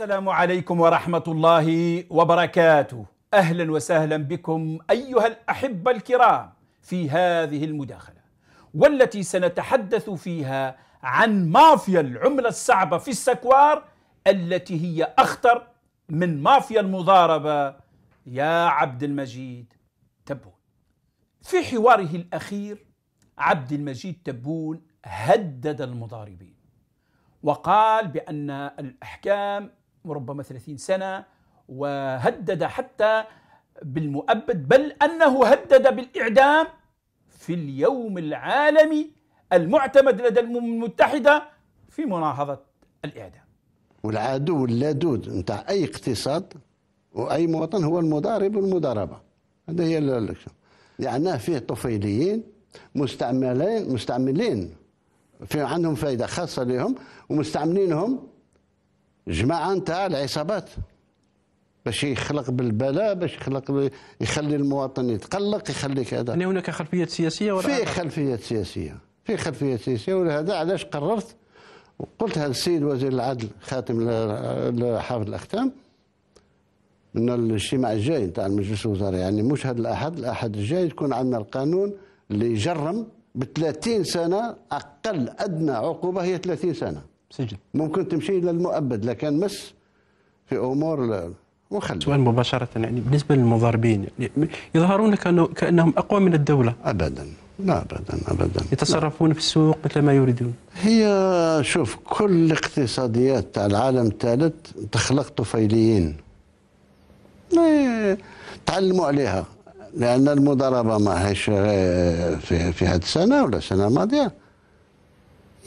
السلام عليكم ورحمة الله وبركاته أهلا وسهلا بكم أيها الأحبة الكرام في هذه المداخلة والتي سنتحدث فيها عن مافيا العملة الصعبة في السكوار التي هي أخطر من مافيا المضاربة يا عبد المجيد تبون في حواره الأخير عبد المجيد تبون هدد المضاربين وقال بأن الأحكام وربما 30 سنة وهدد حتى بالمؤبد بل أنه هدد بالإعدام في اليوم العالمي المعتمد لدى الأمم المتحدة في مناهضة الإعدام والعدو اللدود نتاع أي اقتصاد وأي مواطن هو المضارب والمضاربة هذا هي الأكشن يعني فيه طفيليين مستعملين مستعملين في عندهم فائدة خاصة لهم ومستعملينهم جماعه نتاع العصابات باش يخلق بالبلاء باش يخلق يخلي المواطن يتقلق يخلي كذا يعني هناك خلفيات سياسيه ولا في خلفيات سياسيه في خلفيه سياسيه ولهذا علاش قررت هذا السيد وزير العدل خاتم حافظ الاختام من الاجتماع الجاي نتاع المجلس الوزاري يعني مش هذا الاحد الاحد الجاي تكون عندنا القانون اللي يجرم ب 30 سنه اقل ادنى عقوبه هي 30 سنه سجن ممكن تمشي للمؤبد لكن مس في امور وخلي سؤال مباشره يعني بالنسبه للمضاربين يظهرون كانوا كانهم اقوى من الدوله ابدا لا ابدا ابدا يتصرفون لا. في السوق مثل ما يريدون هي شوف كل الاقتصاديات تاع العالم الثالث تخلق طفيليين تعلموا عليها لان المضاربه ما هيش في في هذه السنه ولا السنه الماضيه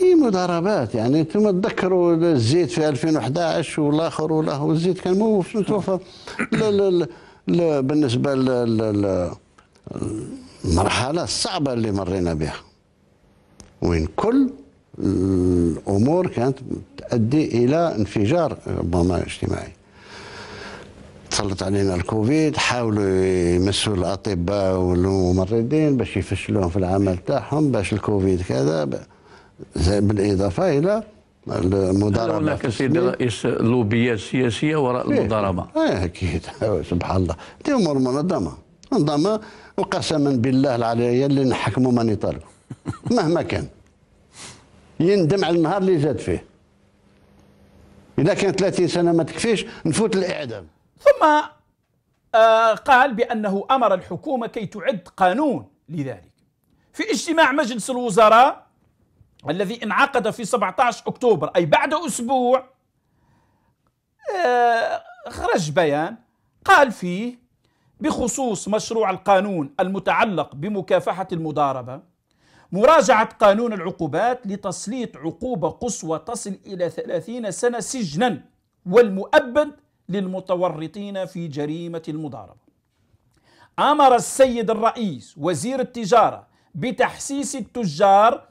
اي مضاربات يعني انتم تذكروا الزيت في 2011 والاخر والله والزيت كان مو متوفر بالنسبه للمرحله الصعبه اللي مرينا بها وين كل الامور كانت تؤدي الى انفجار ربما اجتماعي تسلط علينا الكوفيد حاولوا يمسوا الاطباء والممرضين باش يفشلوهم في العمل تاعهم باش الكوفيد كذا بالاضافه الى المضاربه هناك سيدي الرئيس لوبيات سياسيه وراء المضاربه اه اكيد سبحان الله دي امور منظمه منظمه وقسما بالله العلي اللي نحكموا من يطالبوا مهما كان يندم على النهار اللي زاد فيه اذا كان 30 سنه ما تكفيش نفوت الاعدام ثم آه قال بانه امر الحكومه كي تعد قانون لذلك في اجتماع مجلس الوزراء الذي انعقد في 17 أكتوبر أي بعد أسبوع آه، خرج بيان قال فيه بخصوص مشروع القانون المتعلق بمكافحة المضاربة مراجعة قانون العقوبات لتسليط عقوبة قصوى تصل إلى 30 سنة سجنا والمؤبد للمتورطين في جريمة المضاربة أمر السيد الرئيس وزير التجارة بتحسيس التجار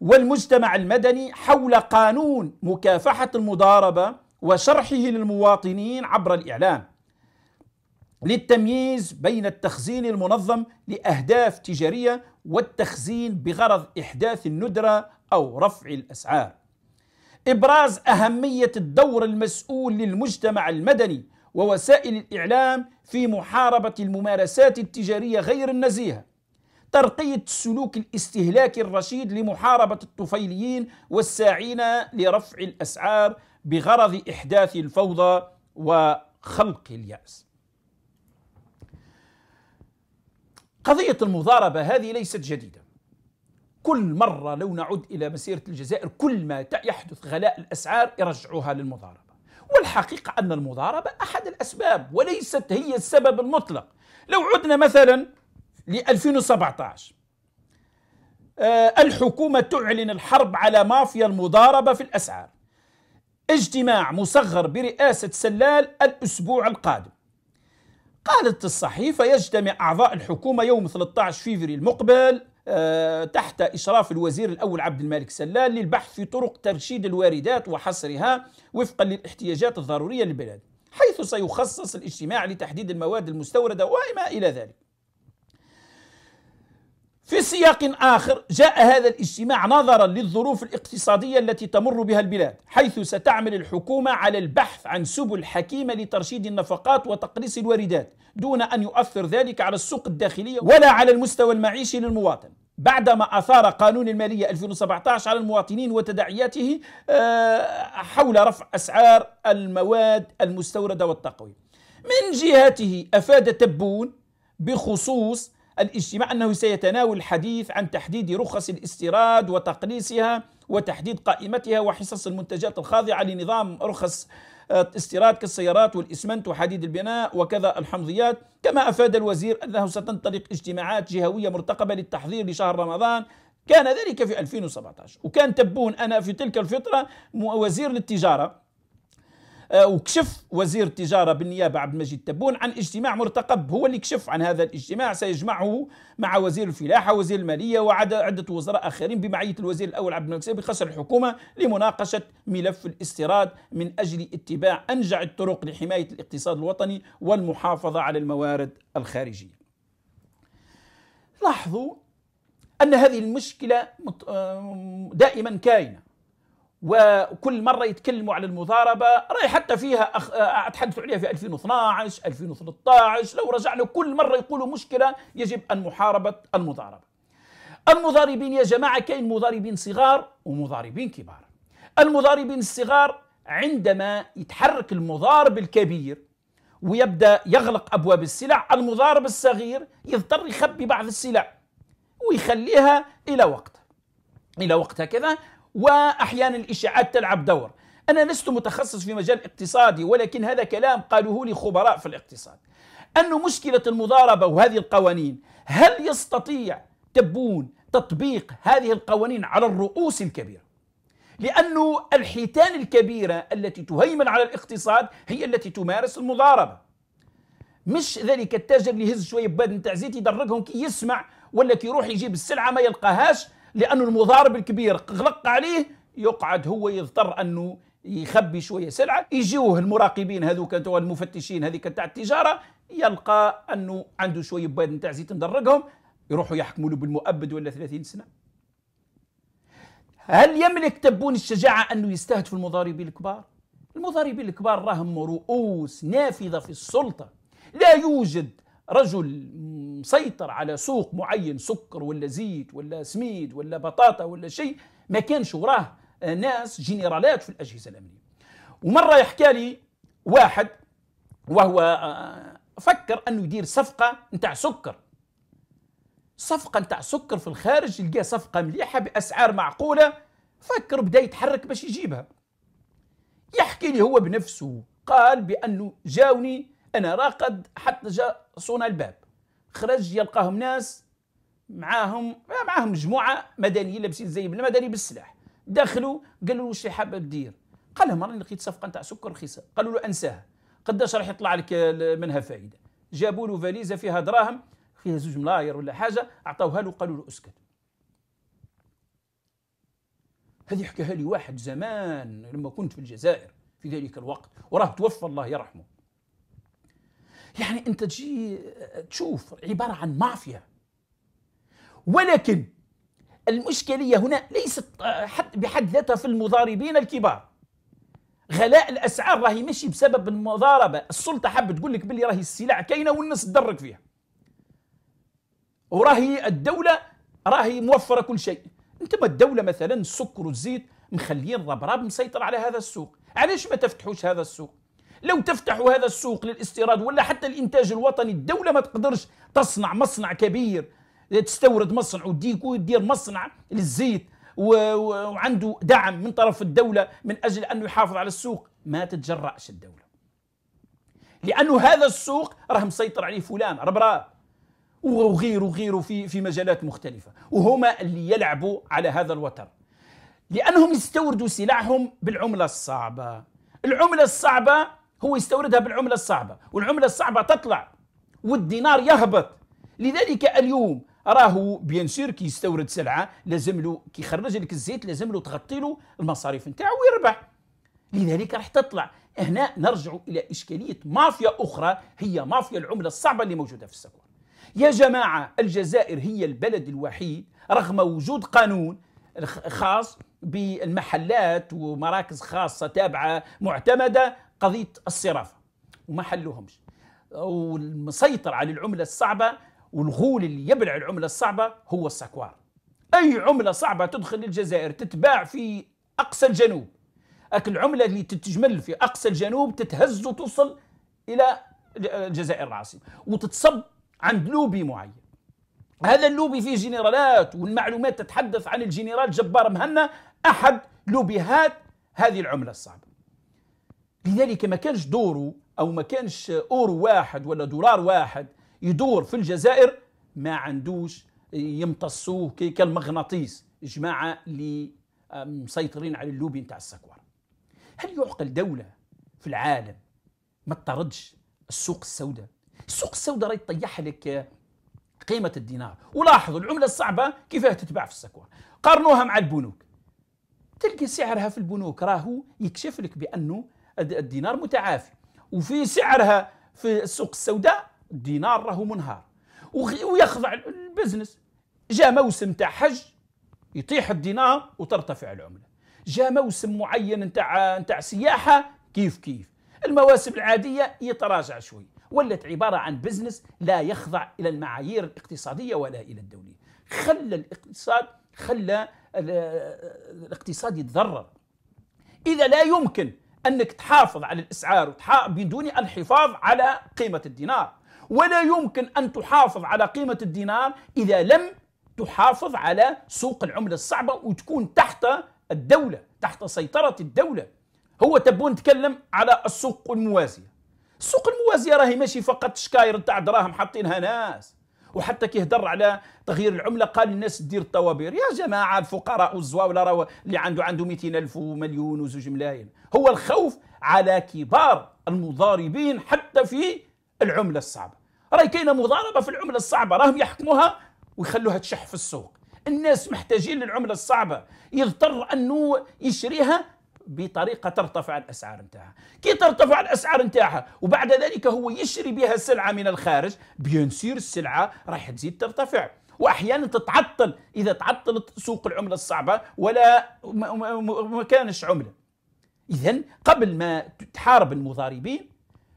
والمجتمع المدني حول قانون مكافحة المضاربة وشرحه للمواطنين عبر الإعلام للتمييز بين التخزين المنظم لأهداف تجارية والتخزين بغرض إحداث الندرة أو رفع الأسعار إبراز أهمية الدور المسؤول للمجتمع المدني ووسائل الإعلام في محاربة الممارسات التجارية غير النزيهة ترقية السلوك الاستهلاكي الرشيد لمحاربة الطفيليين والساعين لرفع الأسعار بغرض إحداث الفوضى وخلق اليأس قضية المضاربة هذه ليست جديدة كل مرة لو نعود إلى مسيرة الجزائر كل ما يحدث غلاء الأسعار يرجعوها للمضاربة والحقيقة أن المضاربة أحد الأسباب وليست هي السبب المطلق لو عدنا مثلا ل 2017 آه، الحكومة تعلن الحرب على مافيا المضاربة في الأسعار اجتماع مصغر برئاسة سلال الأسبوع القادم قالت الصحيفة يجتمع أعضاء الحكومة يوم 13 فيفري المقبل آه، تحت إشراف الوزير الأول عبد الملك سلال للبحث في طرق ترشيد الواردات وحصرها وفقا للاحتياجات الضرورية للبلاد حيث سيخصص الاجتماع لتحديد المواد المستوردة وما إلى ذلك في سياق آخر جاء هذا الاجتماع نظرا للظروف الاقتصادية التي تمر بها البلاد حيث ستعمل الحكومة على البحث عن سبل حكيمة لترشيد النفقات وتقليص الواردات دون أن يؤثر ذلك على السوق الداخلية ولا على المستوى المعيشي للمواطن بعدما أثار قانون المالية 2017 على المواطنين وتداعياته آه، حول رفع أسعار المواد المستوردة والتقوية من جهته أفاد تبون بخصوص الاجتماع أنه سيتناول الحديث عن تحديد رخص الاستيراد وتقليصها وتحديد قائمتها وحصص المنتجات الخاضعة لنظام رخص آه، استيراد كالسيارات والإسمنت وحديد البناء وكذا الحمضيات كما أفاد الوزير أنه ستنطلق اجتماعات جهوية مرتقبة للتحضير لشهر رمضان كان ذلك في 2017 وكان تبون أنا في تلك الفترة وزير للتجارة آه، وكشف وزير التجاره بالنيابه عبد المجيد تبون عن اجتماع مرتقب هو اللي كشف عن هذا الاجتماع سيجمعه مع وزير الفلاحه وزير الماليه وعدة وزراء اخرين بمعيه الوزير الاول عبد الملك سيبي الحكومه لمناقشه ملف الاستيراد من اجل اتباع انجع الطرق لحمايه الاقتصاد الوطني والمحافظه على الموارد الخارجيه. لاحظوا ان هذه المشكله آه، دائما كاينه وكل مره يتكلموا على المضاربه راي حتى فيها أخ... عليها في 2012 2013 لو رجعنا كل مره يقولوا مشكله يجب ان محاربه المضاربه المضاربين يا جماعه كاين مضاربين صغار ومضاربين كبار المضاربين الصغار عندما يتحرك المضارب الكبير ويبدا يغلق ابواب السلع المضارب الصغير يضطر يخبي بعض السلع ويخليها الى وقت الى وقت هكذا واحيانا الاشاعات تلعب دور انا لست متخصص في مجال اقتصادي ولكن هذا كلام قالوه لي خبراء في الاقتصاد أن مشكلة المضاربة وهذه القوانين هل يستطيع تبون تطبيق هذه القوانين على الرؤوس الكبيرة لأن الحيتان الكبيرة التي تهيمن على الاقتصاد هي التي تمارس المضاربة مش ذلك التاجر اللي يهز شوية بباد نتاع زيت يدرجهم كي يسمع ولا كي يروح يجيب السلعة ما يلقاهاش لأنه المضارب الكبير غلق عليه يقعد هو يضطر أنه يخبي شوية سلعة يجيوه المراقبين هذوك المفتشين هذيك تاع التجارة يلقى أنه عنده شوية بيض نتاع زيت ندرقهم يروحوا يحكموا له بالمؤبد ولا 30 سنة هل يملك تبون الشجاعة أنه يستهدف المضاربين الكبار؟ المضاربين الكبار راهم رؤوس نافذة في السلطة لا يوجد رجل مسيطر على سوق معين سكر ولا زيت ولا سميد ولا بطاطا ولا شيء ما كانش وراه ناس جنرالات في الأجهزة الأمنية ومرة يحكى لي واحد وهو آه، فكر أنه يدير صفقة نتاع سكر صفقة نتاع سكر في الخارج يلقى صفقة مليحة بأسعار معقولة فكر بدا يتحرك باش يجيبها يحكي لي هو بنفسه قال بأنه جاوني انا راقد حتى جا صون الباب خرج يلقاهم ناس معاهم معاهم مجموعه مدنيين لابسين زي المدني بالسلاح دخلوا قالوا له شي حابب دير قال لهم راني لقيت صفقه نتاع سكر رخيصه قالوا له انساها قداش راح يطلع لك منها فائده جابوا له فاليزه فيها دراهم فيها زوج ملاير ولا حاجه اعطوها له قالوا له اسكت هذه حكاها لي واحد زمان لما كنت في الجزائر في ذلك الوقت وراه توفى الله يرحمه يعني انت تجي تشوف عباره عن مافيا ولكن المشكليه هنا ليست حد بحد ذاتها في المضاربين الكبار غلاء الاسعار راهي ماشي بسبب المضاربه السلطه حابه تقول لك باللي راهي السلع كاينه والناس تدرك فيها وراهي الدوله راهي موفره كل شيء ما الدوله مثلا السكر والزيت مخليين الربراب مسيطر على هذا السوق علاش ما تفتحوش هذا السوق لو تفتحوا هذا السوق للاستيراد ولا حتى الانتاج الوطني الدوله ما تقدرش تصنع مصنع كبير تستورد مصنع وديكو دير مصنع للزيت وعنده دعم من طرف الدوله من اجل انه يحافظ على السوق ما تتجرأش الدوله لانه هذا السوق راه مسيطر عليه فلان ربراب وغيره وغيره في في مجالات مختلفه وهما اللي يلعبوا على هذا الوتر لانهم يستوردوا سلعهم بالعمله الصعبه العمله الصعبه هو يستوردها بالعملة الصعبة والعملة الصعبة تطلع والدينار يهبط لذلك اليوم راهو بيان سور كي يستورد سلعه لازم له كي يخرج لك الزيت لازم له تغطي له المصاريف نتاعو ويربح لذلك راح تطلع هنا نرجع الى اشكاليه مافيا اخرى هي مافيا العمله الصعبه اللي موجوده في السكور يا جماعه الجزائر هي البلد الوحيد رغم وجود قانون خاص بالمحلات ومراكز خاصه تابعه معتمده قضيه الصرافه وما حلوهمش والمسيطر على العمله الصعبه والغول اللي يبلع العمله الصعبه هو الساكوار اي عمله صعبه تدخل للجزائر تتباع في اقصى الجنوب اكل العمله اللي تتجمل في اقصى الجنوب تتهز وتوصل الى الجزائر العاصمه وتتصب عند لوبي معين هذا اللوبي فيه جنرالات والمعلومات تتحدث عن الجنرال جبار مهنا احد لوبيهات هذه العمله الصعبه لذلك ما كانش دوره أو ما كانش أورو واحد ولا دولار واحد يدور في الجزائر ما عندوش يمتصوه كالمغناطيس جماعة اللي مسيطرين على اللوبي نتاع السكوار هل يعقل دولة في العالم ما تطردش السوق السوداء السوق السوداء راهي تطيح لك قيمة الدينار ولاحظوا العملة الصعبة كيفاه تتباع في السكوار قارنوها مع البنوك تلقى سعرها في البنوك راهو يكشف لك بأنه الدينار متعافي وفي سعرها في السوق السوداء الدينار راهو منهار ويخضع البزنس جاء موسم تاع حج يطيح الدينار وترتفع العمله جاء موسم معين نتاع نتاع سياحه كيف كيف المواسم العاديه يتراجع شوي ولت عباره عن بزنس لا يخضع الى المعايير الاقتصاديه ولا الى الدوليه خلى الاقتصاد خلى الاقتصاد يتضرر اذا لا يمكن انك تحافظ على الاسعار بدون الحفاظ على قيمه الدينار ولا يمكن ان تحافظ على قيمه الدينار اذا لم تحافظ على سوق العمله الصعبه وتكون تحت الدوله تحت سيطره الدوله هو تبون نتكلم على السوق الموازيه السوق الموازيه راهي ماشي فقط شكاير تاع دراهم حاطينها ناس وحتى كيهضر على تغيير العمله قال الناس دير الطوابير يا جماعه الفقراء والزواوله راهو اللي عنده عنده 200000 ومليون وزوج ملايين هو الخوف على كبار المضاربين حتى في العمله الصعبه راهي كاينه مضاربه في العمله الصعبه راهم يحكموها ويخلوها تشح في السوق الناس محتاجين للعمله الصعبه يضطر انه يشريها بطريقه ترتفع الاسعار نتاعها كي ترتفع الاسعار نتاعها وبعد ذلك هو يشري بها السلعه من الخارج بيان سير السلعه راح تزيد ترتفع واحيانا تتعطل اذا تعطلت سوق العمله الصعبه ولا ما كانش عمله اذا قبل ما تحارب المضاربين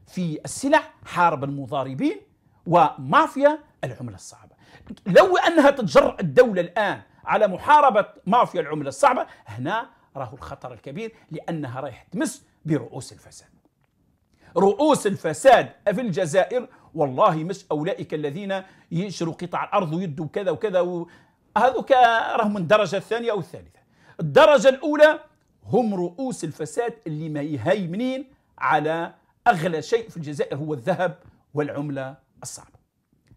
في السلع حارب المضاربين ومافيا العمله الصعبه لو انها تتجرأ الدوله الان على محاربه مافيا العمله الصعبه هنا راهو الخطر الكبير لأنها رايح تمس برؤوس الفساد رؤوس الفساد في الجزائر والله مش أولئك الذين ينشروا قطع الأرض ويدوا كذا وكذا و... هذوك راهم من الدرجة الثانية أو الثالثة الدرجة الأولى هم رؤوس الفساد اللي ما يهيمنين على أغلى شيء في الجزائر هو الذهب والعملة الصعبة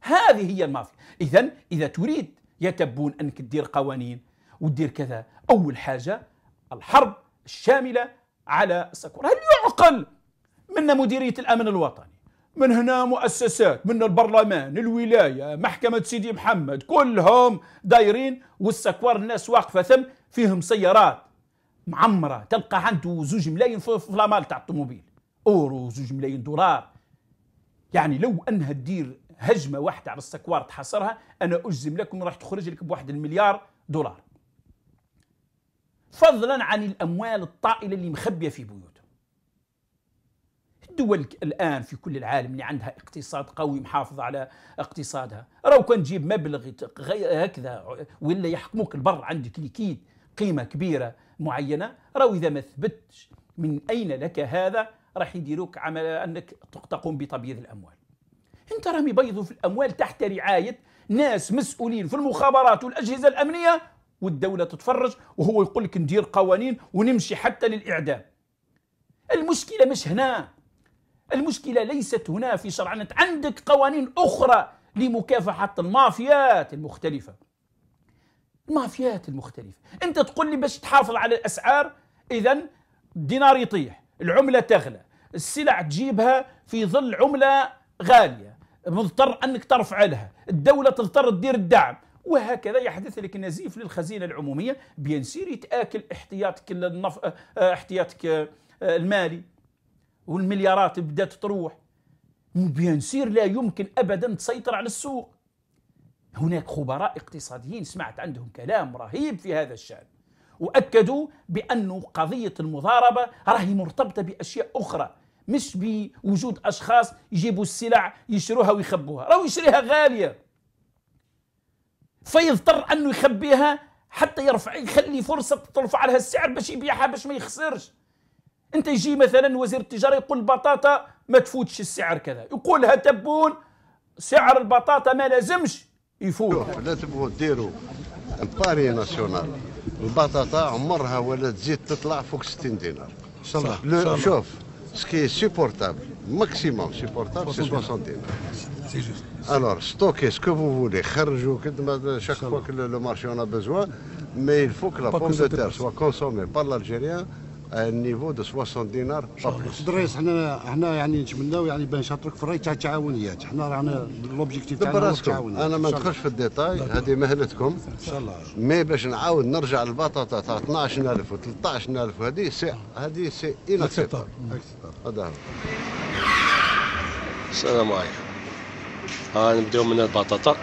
هذه هي المافيا إذا إذا تريد يا تبون أنك تدير قوانين وتدير كذا أول حاجة الحرب الشاملة على ساكورا هل يعقل من مديرية الأمن الوطني من هنا مؤسسات من البرلمان الولاية محكمة سيدي محمد كلهم دايرين والسكوار الناس واقفة ثم فيهم سيارات معمرة تلقى عنده زوج ملايين في لامال تاع الطوموبيل أورو زوج ملايين دولار يعني لو أنها تدير هجمة واحدة على السكوار تحصرها أنا أجزم لكم راح تخرج لك بواحد المليار دولار فضلا عن الأموال الطائلة اللي مخبية في بيوتهم الدول الآن في كل العالم اللي عندها اقتصاد قوي محافظ على اقتصادها راهو كان تجيب مبلغ هكذا ولا يحكموك البر عندك ليكيد قيمة كبيرة معينة راهو إذا ما ثبتش من أين لك هذا راح يديروك عمل أنك تقوم بتبييض الأموال انت راهم يبيضوا في الأموال تحت رعاية ناس مسؤولين في المخابرات والأجهزة الأمنية والدولة تتفرج وهو يقول لك ندير قوانين ونمشي حتى للإعدام المشكلة مش هنا المشكلة ليست هنا في شرعنة عندك قوانين أخرى لمكافحة المافيات المختلفة المافيات المختلفة أنت تقول لي باش تحافظ على الأسعار إذا الدينار يطيح العملة تغلى السلع تجيبها في ظل عملة غالية مضطر أنك ترفع لها الدولة تضطر تدير الدعم وهكذا يحدث لك نزيف للخزينه العموميه بيان سير يتاكل احتياطك النف... آه، احتياطك آه، المالي والمليارات بدات تروح بيان سير لا يمكن ابدا تسيطر على السوق هناك خبراء اقتصاديين سمعت عندهم كلام رهيب في هذا الشان واكدوا بأن قضيه المضاربه راهي مرتبطه باشياء اخرى مش بوجود اشخاص يجيبوا السلع يشروها ويخبوها راهو يشريها غاليه فيضطر انه يخبيها حتى يرفع يخلي فرصه ترفع لها السعر باش يبيعها باش ما يخسرش انت يجي مثلا وزير التجاره يقول البطاطا ما تفوتش السعر كذا يقولها تبون سعر البطاطا ما لازمش يفوت لا تبغوا ديروا باري ناسيونال البطاطا عمرها ولا تزيد تطلع فوق 60 دينار شاء الله شوف سكي سيبورتابل ماكسيموم سيبورتابل سي 60 دينار سي جوست Alors, stockez ce que vous voulez. Chaque fois شاك فوا marché en a besoin, mais il faut que la pomme de terre soit consommée par l'Algérien à un niveau de 60 دينار بلس حنا حنا يعني نتمناو يعني باش شاطرك في الراي تاع التعاونيات حنا رانا لوبجيكتيف تاعنا التعاونيات انا ما ندخلش في الديتاي هذه مهلتكم ان شاء الله مي باش نعاود نرجع للبطاطا تاع 12000 و 13000 وهذه سي هذه سي انكسبتابل هذا هو السلام عليكم ها نبداو من البطاطا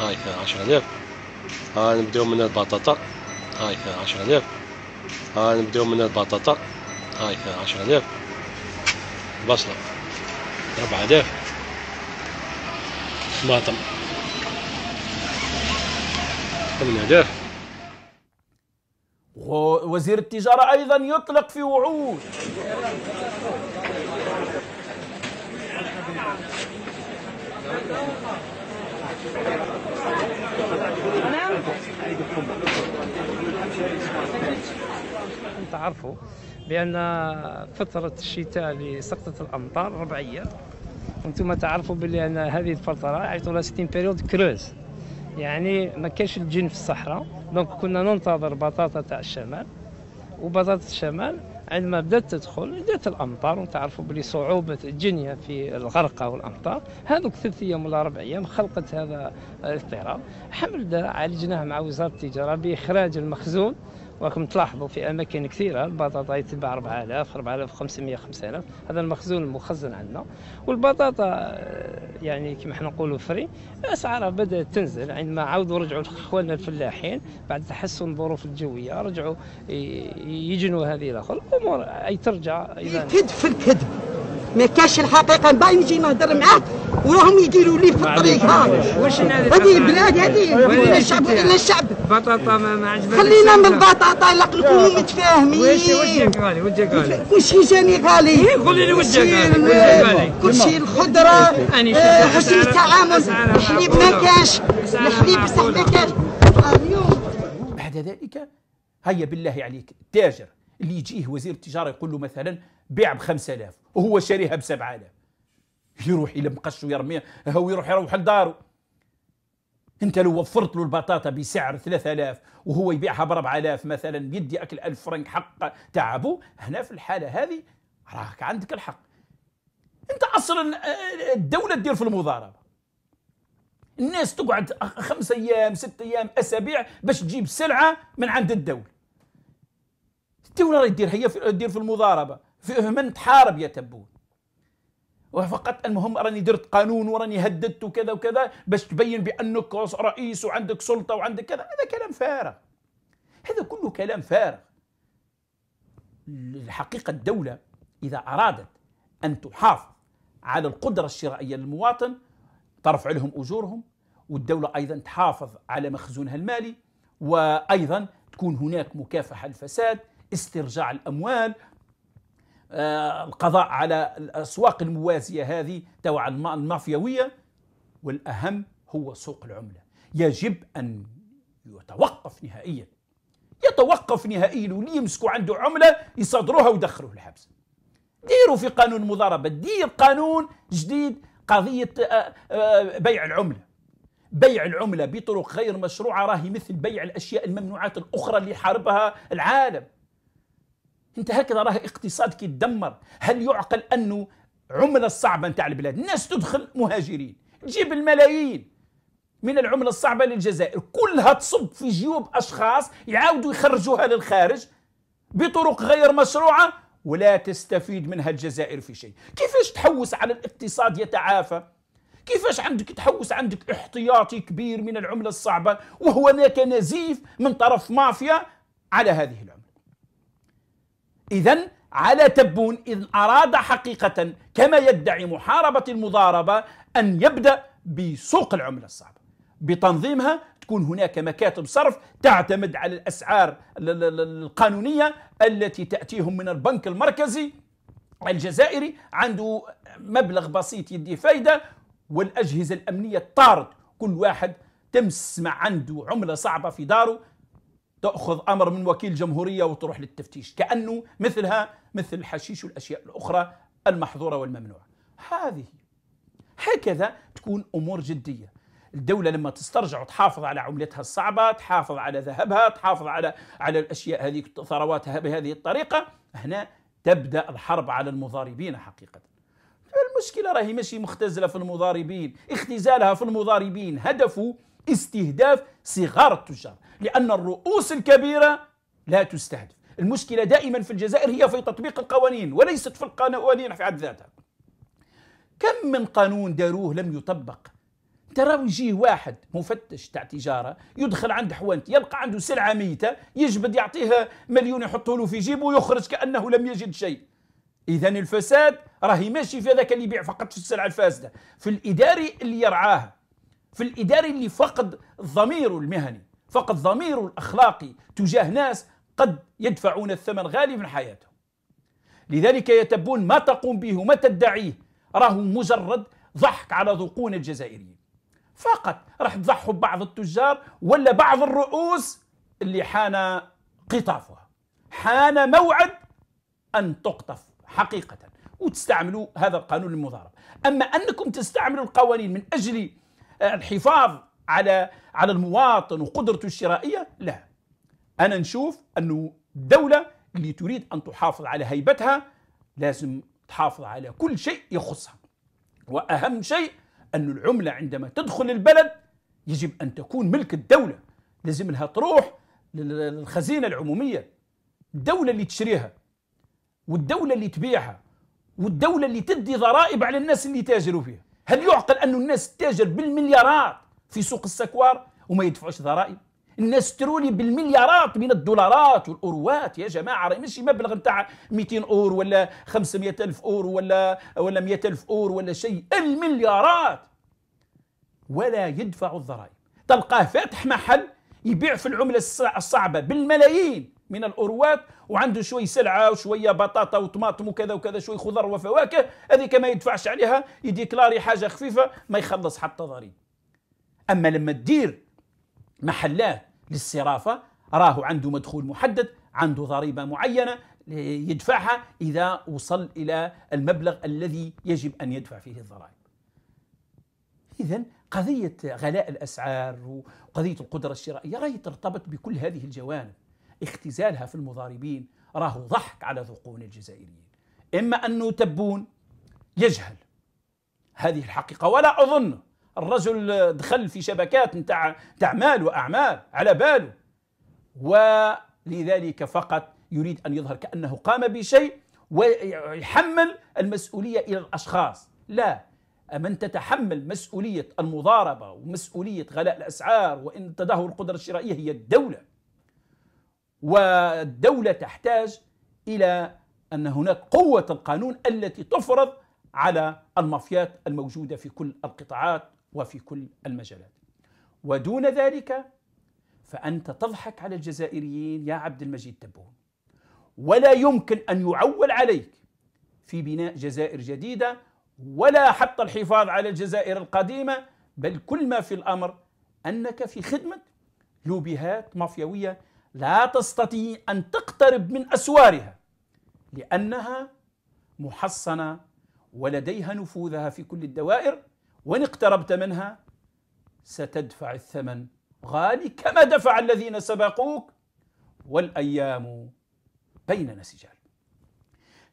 هاي فيها 10000 ها نبداو من البطاطا هاي فيها 10000 ها نبداو من البطاطا هاي فيها 10000 بصلة 4000 طماطم 8000 وزير التجارة أيضا يطلق في وعود نعم. تعرفوا بان فتره الشتاء لسقطه الامطار ربعيه وانتم تعرفوا بلي ان هذه الفتره لها ستين بيريود كروز يعني ما كانش الجن في الصحراء دونك كنا ننتظر بطاطا تاع الشمال وبطاطا الشمال عندما بدات تدخل جات الامطار وتعرفوا بلي صعوبه الجنيه في الغرقه والامطار هذوك ثلاث ايام ولا اربع ايام خلقت هذا الاضطراب حمل عالجناه مع وزاره التجاره باخراج المخزون وراكم تلاحظوا في اماكن كثيره البطاطا يتباع 4000 4500 5000 هذا المخزون المخزن عندنا والبطاطا آه، يعني كما حنا نقولوا فري اسعارها بدات تنزل عندما عاودوا رجعوا اخواننا الفلاحين بعد تحسن الظروف الجويه رجعوا يجنوا هذه الاخر الامور اي ترجع اذا كذب في الكذب ما كاش الحقيقه من يجي نهضر معاه وراهم يديروا لي في الطريق ها هذه البلاد هذه ولينا الشعب ولينا الشعب بطاطا ما عجبتش خلينا من البطاطا لا نكونوا متفاهمين واش وجهك غالي وجهك غالي كلشي جاني غالي إيه، قول لي وجهك غالي كلشي الخضره حسن التعامل الحليب ما كانش الحليب بصح ما كانش بعد ذلك هيا بالله عليك التاجر اللي يجيه وزير التجاره يقول له مثلا بيع ب 5000 وهو شاريها ب 7000 يروح الى مقش ويرميها هو يروح يروح لدارو انت لو وفرت له البطاطا بسعر 3000 وهو يبيعها ب 4000 مثلا بيدي اكل 1000 فرنك حق تعبه هنا في الحاله هذه راك عندك الحق انت اصلا آه، آه، الدوله تدير في المضاربه الناس تقعد خمس ايام ست ايام اسابيع باش تجيب سلعه من عند الدوله الدوله راهي تدير هي تدير في المضاربه من تحارب يا تبون وفقط المهم راني درت قانون وراني هددت وكذا وكذا باش تبين بانك رئيس وعندك سلطه وعندك كذا هذا كلام فارغ هذا كله كلام فارغ الحقيقه الدوله اذا ارادت ان تحافظ على القدره الشرائيه للمواطن ترفع لهم اجورهم والدوله ايضا تحافظ على مخزونها المالي وايضا تكون هناك مكافحه الفساد استرجاع الاموال آه، القضاء على الأسواق الموازية هذه تبع المافياويه والأهم هو سوق العملة يجب أن يتوقف نهائيا يتوقف نهائيا واللي يمسكوا عنده عملة يصدروها ويدخلوه الحبس ديروا في قانون المضاربة دير قانون جديد قضية آه، آه، بيع العملة بيع العملة بطرق غير مشروعة راهي مثل بيع الأشياء الممنوعات الأخرى اللي حاربها العالم انت هكذا راه اقتصاد كيتدمر هل يعقل انه عملة صعبة نتاع البلاد الناس تدخل مهاجرين تجيب الملايين من العملة الصعبة للجزائر كلها تصب في جيوب أشخاص يعاودوا يخرجوها للخارج بطرق غير مشروعة ولا تستفيد منها الجزائر في شيء كيفاش تحوس على الاقتصاد يتعافى كيفاش عندك تحوس عندك احتياطي كبير من العملة الصعبة وهو نزيف من طرف مافيا على هذه العملة إذا على تبون إن أراد حقيقة كما يدعي محاربة المضاربة أن يبدأ بسوق العملة الصعبة بتنظيمها تكون هناك مكاتب صرف تعتمد على الأسعار القانونية التي تأتيهم من البنك المركزي الجزائري عنده مبلغ بسيط يدي فايدة والأجهزة الأمنية طارت كل واحد تمسمع عنده عملة صعبة في داره تأخذ أمر من وكيل جمهورية وتروح للتفتيش كأنه مثلها مثل الحشيش والأشياء الأخرى المحظورة والممنوعة هذه هكذا تكون أمور جدية الدولة لما تسترجع وتحافظ على عملتها الصعبة تحافظ على ذهبها تحافظ على على الأشياء هذه ثرواتها بهذه الطريقة هنا تبدأ الحرب على المضاربين حقيقة المشكلة راهي ماشي مختزلة في المضاربين اختزالها في المضاربين هدفه استهداف صغار التجار لأن الرؤوس الكبيرة لا تستهدف المشكلة دائما في الجزائر هي في تطبيق القوانين وليست في القوانين في حد ذاتها كم من قانون داروه لم يطبق ترى يجيه واحد مفتش تاع تجاره يدخل عند حوانت يلقى عنده سلعه ميته يجبد يعطيها مليون يحطه له في جيبه ويخرج كانه لم يجد شيء اذا الفساد راهي ماشي في هذاك اللي يبيع فقط في السلعه الفاسده في الاداري اللي يرعاها في الاداري اللي فقد ضميره المهني فقد ضمير الأخلاقي تجاه ناس قد يدفعون الثمن غالي من حياتهم لذلك يتبون ما تقوم به وما تدعيه راه مجرد ضحك على ذقون الجزائريين فقط راح تضحوا ببعض التجار ولا بعض الرؤوس اللي حان قطافها حان موعد أن تقطف حقيقة وتستعملوا هذا القانون المضارب أما أنكم تستعملوا القوانين من أجل الحفاظ على على المواطن وقدرته الشرائيه لا انا نشوف انه الدوله اللي تريد ان تحافظ على هيبتها لازم تحافظ على كل شيء يخصها واهم شيء ان العمله عندما تدخل البلد يجب ان تكون ملك الدوله لازم لها تروح للخزينه العموميه الدوله اللي تشريها والدوله اللي تبيعها والدوله اللي تدي ضرائب على الناس اللي تاجروا فيها هل يعقل أن الناس تاجر بالمليارات في سوق السكوار وما يدفعوش ضرائب الناس تروني بالمليارات من الدولارات والاوروات يا جماعه راه ماشي مبلغ نتاع 200 اور ولا 500 الف اور ولا ولا 100 الف اور ولا شيء المليارات ولا يدفع الضرائب تلقاه فاتح محل يبيع في العمله الصعبه بالملايين من الاوروات وعنده شوي سلعه وشويه بطاطا وطماطم وكذا وكذا شوي خضر وفواكه هذه ما يدفعش عليها يديكلاري حاجه خفيفه ما يخلص حتى ضريبه اما لما تدير محلات للصرافه راهو عنده مدخول محدد عنده ضريبه معينه يدفعها اذا وصل الى المبلغ الذي يجب ان يدفع فيه الضرائب. اذا قضيه غلاء الاسعار وقضيه القدره الشرائيه راهي ترتبط بكل هذه الجوانب. اختزالها في المضاربين راهو ضحك على ذقون الجزائريين. اما انه تبون يجهل هذه الحقيقه ولا اظن الرجل دخل في شبكات نتاع نتاع مال واعمال على باله ولذلك فقط يريد ان يظهر كانه قام بشيء ويحمل المسؤوليه الى الاشخاص لا من تتحمل مسؤوليه المضاربه ومسؤوليه غلاء الاسعار وان تدهور القدره الشرائيه هي الدوله والدوله تحتاج الى ان هناك قوه القانون التي تفرض على المافيات الموجوده في كل القطاعات وفي كل المجالات ودون ذلك فأنت تضحك على الجزائريين يا عبد المجيد تبون ولا يمكن أن يعول عليك في بناء جزائر جديدة ولا حتى الحفاظ على الجزائر القديمة بل كل ما في الأمر أنك في خدمة لوبيهات مافياوية لا تستطيع أن تقترب من أسوارها لأنها محصنة ولديها نفوذها في كل الدوائر وإن اقتربت منها ستدفع الثمن غالي كما دفع الذين سبقوك والأيام بيننا سجال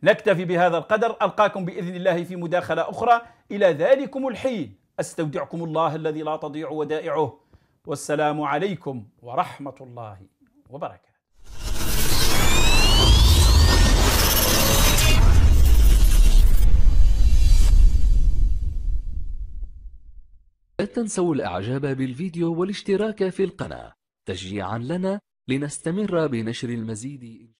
نكتفي بهذا القدر ألقاكم بإذن الله في مداخلة أخرى إلى ذلكم الحين أستودعكم الله الذي لا تضيع ودائعه والسلام عليكم ورحمة الله وبركاته لا تنسوا الإعجاب بالفيديو والاشتراك في القناة تشجيعا لنا لنستمر بنشر المزيد